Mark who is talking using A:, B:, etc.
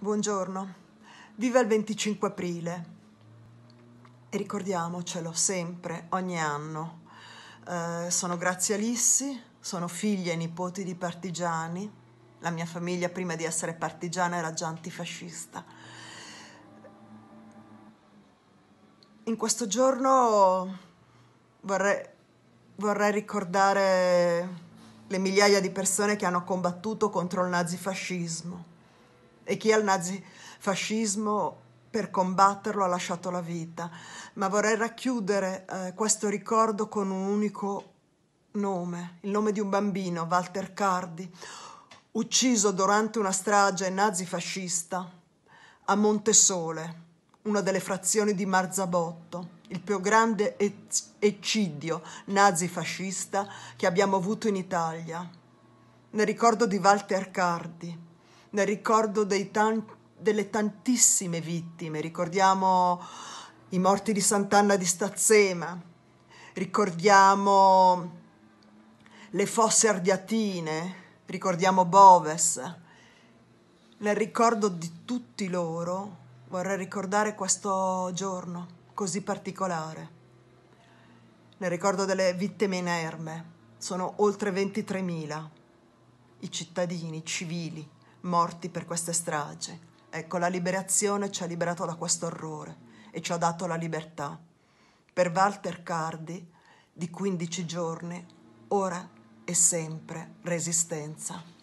A: Buongiorno, viva il 25 aprile e ricordiamocelo sempre, ogni anno. Eh, sono Grazia Lissi, sono figlia e nipoti di partigiani. La mia famiglia prima di essere partigiana era già antifascista. In questo giorno vorrei, vorrei ricordare le migliaia di persone che hanno combattuto contro il nazifascismo e chi al nazifascismo per combatterlo ha lasciato la vita, ma vorrei racchiudere eh, questo ricordo con un unico nome, il nome di un bambino, Walter Cardi, ucciso durante una strage nazifascista a Montesole, una delle frazioni di Marzabotto, il più grande eccidio nazifascista che abbiamo avuto in Italia. Nel ricordo di Walter Cardi, nel ricordo tan- delle tantissime vittime. Ricordiamo i morti di Sant'Anna di Stazzema, ricordiamo le fosse ardiatine, ricordiamo Boves. Nel ricordo di tutti loro vorrei ricordare questo giorno così particolare. Nel ricordo delle vittime inerme sono oltre 23.000 i cittadini i civili morti per queste strage. Ecco, la liberazione ci ha liberato da questo orrore e ci ha dato la libertà. Per Walter Cardi, di 15 giorni, ora e sempre resistenza.